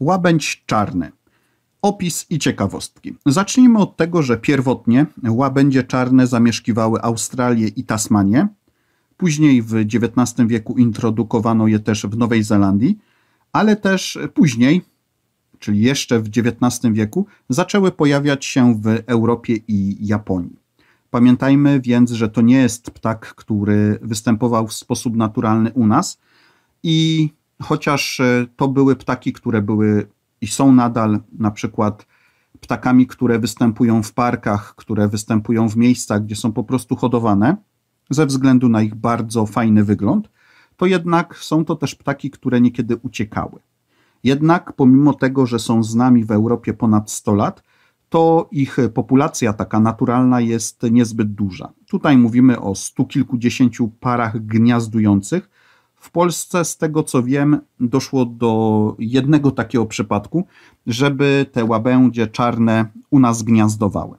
Łabędź czarny. Opis i ciekawostki. Zacznijmy od tego, że pierwotnie łabędzie czarne zamieszkiwały Australię i Tasmanię. Później w XIX wieku introdukowano je też w Nowej Zelandii, ale też później, czyli jeszcze w XIX wieku, zaczęły pojawiać się w Europie i Japonii. Pamiętajmy więc, że to nie jest ptak, który występował w sposób naturalny u nas i chociaż e, to były ptaki, które były i są nadal na przykład ptakami, które występują w parkach, które występują w miejscach, gdzie są po prostu hodowane, ze względu na ich bardzo fajny wygląd, to jednak są to też ptaki, które niekiedy uciekały. Jednak pomimo tego, że są z nami w Europie ponad 100 lat, to ich populacja taka naturalna jest niezbyt duża. Tutaj mówimy o stu kilkudziesięciu parach gniazdujących, w Polsce, z tego co wiem, doszło do jednego takiego przypadku, żeby te łabędzie czarne u nas gniazdowały.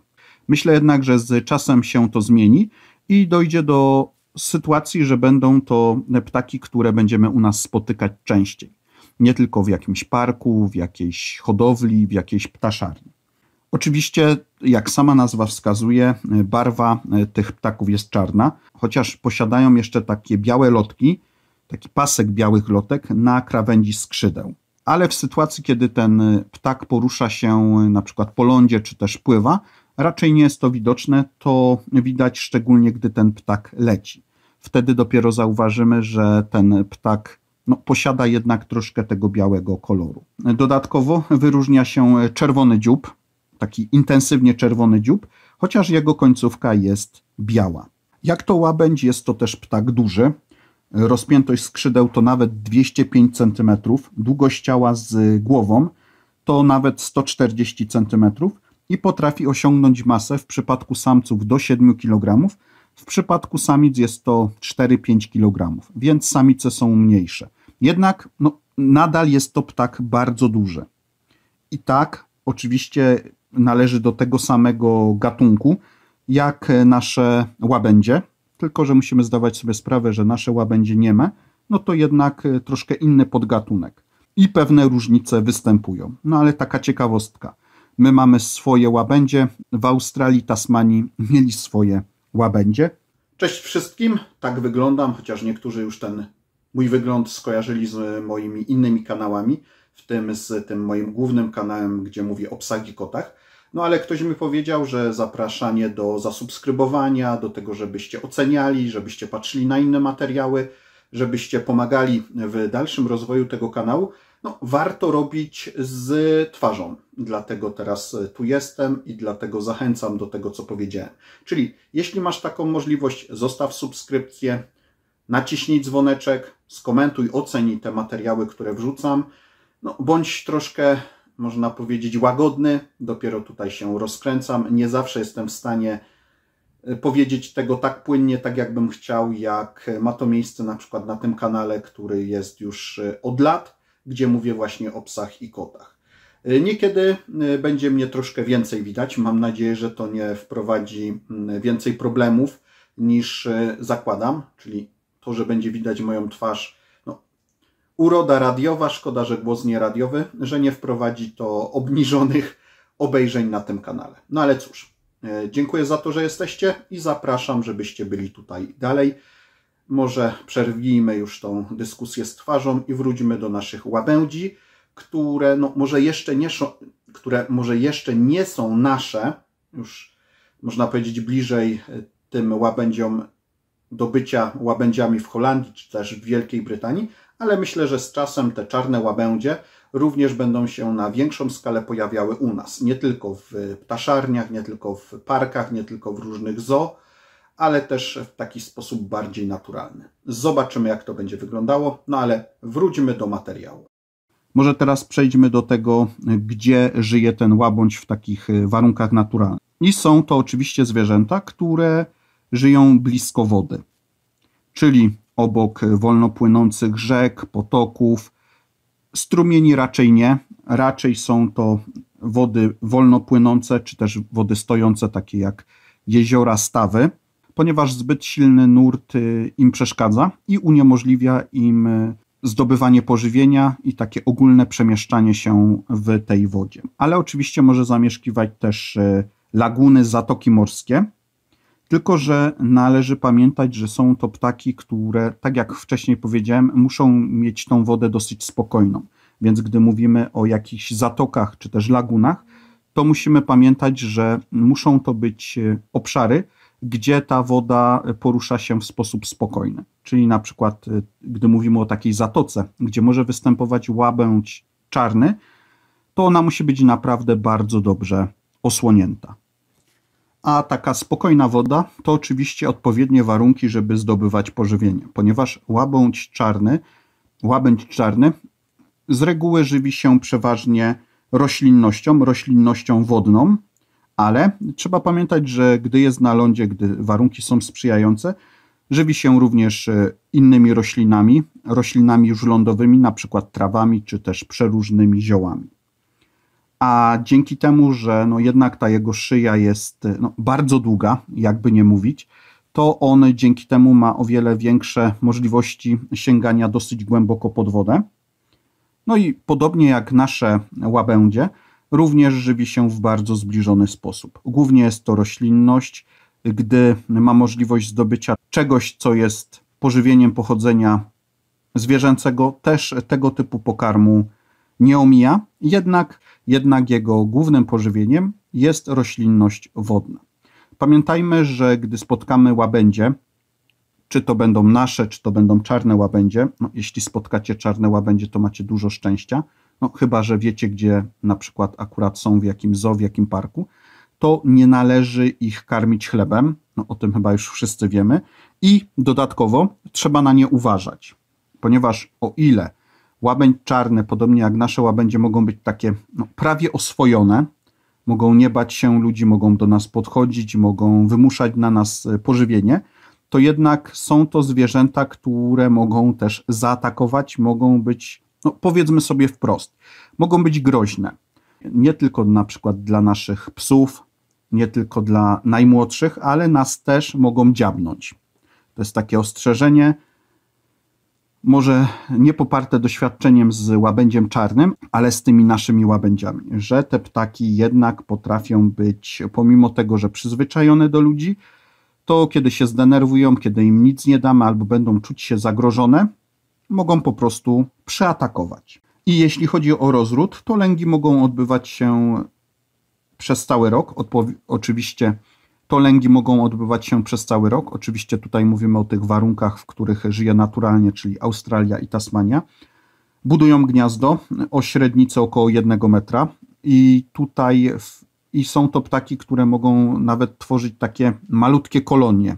Myślę jednak, że z czasem się to zmieni i dojdzie do sytuacji, że będą to ptaki, które będziemy u nas spotykać częściej. Nie tylko w jakimś parku, w jakiejś hodowli, w jakiejś ptaszarni. Oczywiście, jak sama nazwa wskazuje, barwa e, tych ptaków jest czarna, chociaż posiadają jeszcze takie białe lotki, taki pasek białych lotek na krawędzi skrzydeł. Ale w sytuacji, kiedy ten y, ptak porusza się y, na przykład po lądzie czy też pływa, raczej nie jest to widoczne, to widać szczególnie, gdy ten ptak leci. Wtedy dopiero zauważymy, że ten ptak no, posiada jednak troszkę tego białego koloru. Dodatkowo wyróżnia się y, czerwony dziób, taki intensywnie czerwony dziób, chociaż jego końcówka jest biała. Jak to łabędź, jest to też ptak duży, rozpiętość skrzydeł to nawet 205 cm, długość ciała z głową to nawet 140 cm i potrafi osiągnąć masę w przypadku samców do 7 kg, w przypadku samic jest to 4-5 kg, więc samice są mniejsze. Jednak no, nadal jest to ptak bardzo duży. I tak, oczywiście należy do tego samego gatunku, jak nasze łabędzie, tylko że musimy zdawać sobie sprawę, że nasze łabędzie nie ma, no to jednak e, troszkę inny podgatunek i pewne różnice występują. No ale taka ciekawostka. My mamy swoje łabędzie, w Australii, Tasmanii mieli swoje łabędzie. Cześć wszystkim, tak wyglądam, chociaż niektórzy już ten mój wygląd skojarzyli z e, moimi innymi kanałami, w tym z tym moim głównym kanałem, gdzie mówię o psach i kotach. No ale ktoś mi powiedział, że zapraszanie do zasubskrybowania, do tego, żebyście oceniali, żebyście patrzyli na inne materiały, żebyście pomagali w dalszym rozwoju tego kanału, no, warto robić z twarzą. Dlatego teraz e, tu jestem i dlatego zachęcam do tego, co powiedziałem. Czyli jeśli masz taką możliwość, zostaw subskrypcję, naciśnij dzwoneczek, skomentuj, ocenij te materiały, które wrzucam. No, bądź troszkę można powiedzieć, łagodny. Dopiero tutaj się rozkręcam. Nie zawsze jestem w stanie e, powiedzieć tego tak płynnie, tak jakbym chciał, jak ma to miejsce na przykład na tym kanale, który jest już e, od lat, gdzie mówię właśnie o psach i kotach. E, niekiedy będzie mnie troszkę więcej widać. Mam nadzieję, że to nie wprowadzi mm, więcej problemów niż zakładam, czyli to, że będzie widać moją twarz uroda radiowa, szkoda, że głos nie radiowy, że nie wprowadzi to obniżonych obejrzeń na tym kanale. No ale cóż, e, dziękuję za to, że jesteście i zapraszam, żebyście byli tutaj dalej. Może przerwijmy już tą dyskusję z twarzą i wróćmy do naszych łabędzi, które, no, może jeszcze nie, które może jeszcze nie są nasze, już można powiedzieć bliżej e, tym łabędziom do bycia łabędziami w Holandii czy też w Wielkiej Brytanii, ale myślę, że z czasem te czarne łabędzie również będą się na większą skalę pojawiały u nas. Nie tylko w ptaszarniach, nie tylko w parkach, nie tylko w różnych zoo, ale też w taki sposób bardziej naturalny. Zobaczymy, jak to będzie wyglądało, no ale wróćmy do materiału. Może teraz przejdźmy do tego, gdzie żyje ten łabądź w takich warunkach naturalnych. I są to oczywiście zwierzęta, które żyją blisko wody. Czyli obok wolno płynących rzek, potoków. Strumieni raczej nie, raczej są to wody wolno płynące, czy też wody stojące, takie jak jeziora, stawy, ponieważ zbyt silny nurt y, im przeszkadza i uniemożliwia im y, zdobywanie pożywienia i takie ogólne przemieszczanie się w tej wodzie. Ale oczywiście może zamieszkiwać też y, laguny, zatoki morskie, tylko, że należy pamiętać, że są to ptaki, które, tak jak wcześniej powiedziałem, muszą mieć tą wodę dosyć spokojną. Więc gdy mówimy o jakichś zatokach czy też lagunach, to musimy pamiętać, że muszą to być e, obszary, gdzie ta woda porusza się w sposób spokojny. Czyli na przykład, e, gdy mówimy o takiej zatoce, gdzie może występować łabędź czarny, to ona musi być naprawdę bardzo dobrze osłonięta. A taka spokojna woda to oczywiście odpowiednie warunki, żeby zdobywać pożywienie, ponieważ łabędź czarny, łabędź czarny z reguły żywi się przeważnie roślinnością, roślinnością wodną, ale trzeba pamiętać, że gdy jest na lądzie, gdy warunki są sprzyjające, żywi się również e, innymi roślinami, roślinami już lądowymi, na przykład trawami czy też przeróżnymi ziołami a dzięki temu, że no jednak ta jego szyja jest e, no, bardzo długa, jakby nie mówić, to on dzięki temu ma o wiele większe możliwości sięgania dosyć głęboko pod wodę. No i podobnie jak nasze łabędzie, również żywi się w bardzo zbliżony sposób. Głównie jest to roślinność, gdy ma możliwość zdobycia czegoś, co jest pożywieniem pochodzenia zwierzęcego, też tego typu pokarmu nie omija, jednak, jednak jego głównym pożywieniem jest roślinność wodna. Pamiętajmy, że gdy spotkamy łabędzie, czy to będą nasze, czy to będą czarne łabędzie, no, jeśli spotkacie czarne łabędzie, to macie dużo szczęścia, no, chyba że wiecie, gdzie na przykład akurat są, w jakim zoo, w jakim parku, to nie należy ich karmić chlebem, no, o tym chyba już wszyscy wiemy, i dodatkowo trzeba na nie uważać, ponieważ o ile Łabędź czarny, podobnie jak nasze łabędzie, mogą być takie no, prawie oswojone. Mogą nie bać się ludzi, mogą do nas podchodzić, mogą wymuszać na nas e, pożywienie. To jednak są to zwierzęta, które mogą też zaatakować, mogą być, no, powiedzmy sobie wprost, mogą być groźne. Nie tylko na przykład dla naszych psów, nie tylko dla najmłodszych, ale nas też mogą dziabnąć. To jest takie ostrzeżenie, może nie poparte doświadczeniem z łabędziem czarnym, ale z tymi naszymi łabędziami, że te ptaki jednak potrafią być, pomimo tego, że przyzwyczajone do ludzi, to kiedy się zdenerwują, kiedy im nic nie damy albo będą czuć się zagrożone, mogą po prostu przeatakować. I jeśli chodzi o rozród, to lęgi mogą odbywać się przez cały rok. oczywiście to lęgi mogą odbywać się przez cały rok. Oczywiście tutaj mówimy o tych warunkach, w których żyje naturalnie, czyli Australia i Tasmania. Budują gniazdo o średnicy około jednego metra i tutaj w, i są to ptaki, które mogą nawet tworzyć takie malutkie kolonie.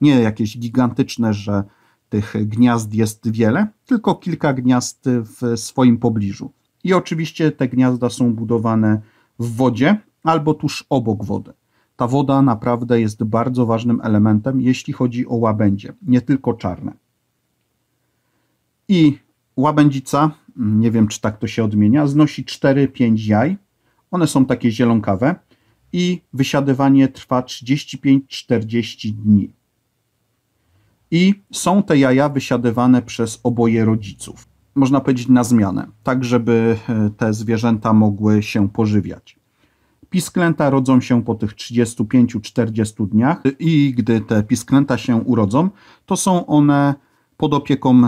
Nie jakieś gigantyczne, że tych gniazd jest wiele, tylko kilka gniazd w swoim pobliżu. I oczywiście te gniazda są budowane w wodzie albo tuż obok wody. Ta woda naprawdę jest bardzo ważnym elementem, jeśli chodzi o łabędzie, nie tylko czarne. I łabędzica, nie wiem czy tak to się odmienia, znosi 4-5 jaj. One są takie zielonkawe i wysiadywanie trwa 35-40 dni. I są te jaja wysiadywane przez oboje rodziców. Można powiedzieć na zmianę, tak żeby e, te zwierzęta mogły się pożywiać. Pisklęta rodzą się po tych 35-40 dniach i gdy te pisklęta się urodzą, to są one pod opieką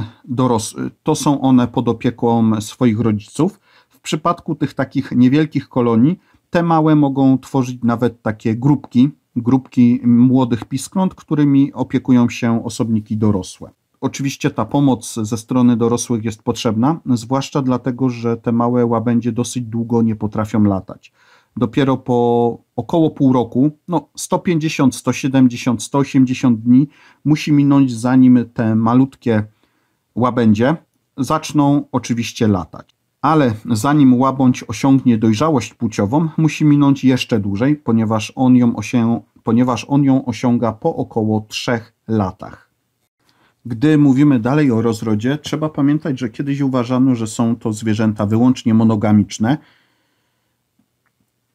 to są one pod opieką swoich rodziców. W przypadku tych takich niewielkich kolonii, te małe mogą tworzyć nawet takie grupki, grupki młodych piskląt, którymi opiekują się osobniki dorosłe. Oczywiście ta pomoc ze strony dorosłych jest potrzebna, zwłaszcza dlatego, że te małe łabędzie dosyć długo nie potrafią latać dopiero po około pół roku, no 150, 170, 180 dni musi minąć, zanim te malutkie łabędzie zaczną oczywiście latać. Ale zanim łabądź osiągnie dojrzałość płciową, musi minąć jeszcze dłużej, ponieważ on ją, osią, ponieważ on ją osiąga po około 3 latach. Gdy mówimy dalej o rozrodzie, trzeba pamiętać, że kiedyś uważano, że są to zwierzęta wyłącznie monogamiczne,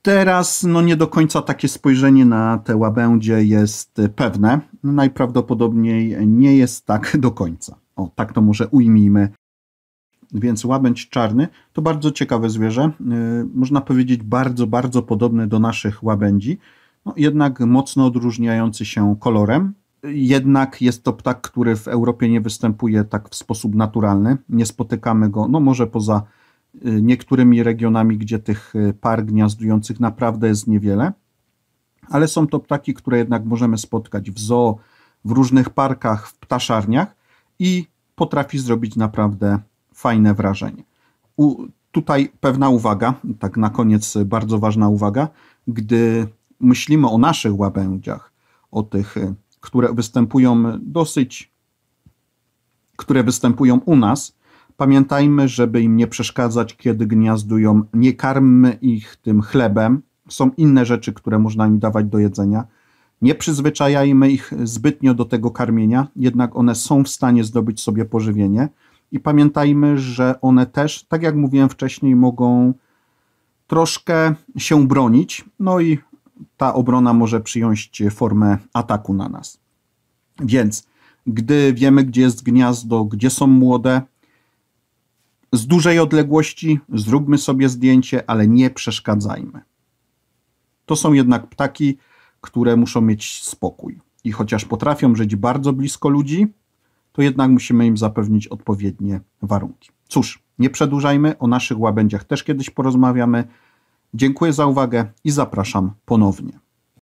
Teraz no nie do końca takie spojrzenie na te łabędzie jest pewne. Najprawdopodobniej nie jest tak do końca. O, tak to może ujmijmy. Więc łabędź czarny to bardzo ciekawe zwierzę. Y, można powiedzieć bardzo, bardzo podobny do naszych łabędzi. No, jednak mocno odróżniający się kolorem. Jednak jest to ptak, który w Europie nie występuje tak w sposób naturalny. Nie spotykamy go, no może poza niektórymi regionami, gdzie tych e, par gniazdujących naprawdę jest niewiele, ale są to ptaki, które jednak możemy spotkać w zoo, w różnych parkach, w ptaszarniach i potrafi zrobić naprawdę fajne wrażenie. U, tutaj pewna uwaga, tak na koniec e, bardzo ważna uwaga, gdy myślimy o naszych łabędziach, o tych, e, które występują dosyć, które występują u nas, Pamiętajmy, żeby im nie przeszkadzać, kiedy gniazdują. Nie karmmy ich tym chlebem. Są inne rzeczy, które można im dawać do jedzenia. Nie przyzwyczajajmy ich zbytnio do tego karmienia, jednak one są w stanie zdobyć sobie pożywienie. I pamiętajmy, że one też, tak jak mówiłem wcześniej, mogą troszkę się bronić, no i ta obrona może przyjąć formę ataku na nas. Więc gdy wiemy, gdzie jest gniazdo, gdzie są młode, z dużej odległości zróbmy sobie zdjęcie, ale nie przeszkadzajmy. To są jednak ptaki, które muszą mieć spokój. I chociaż potrafią żyć bardzo blisko ludzi, to jednak musimy im zapewnić odpowiednie warunki. Cóż, nie przedłużajmy, o naszych łabędziach też kiedyś porozmawiamy. Dziękuję za uwagę i zapraszam ponownie.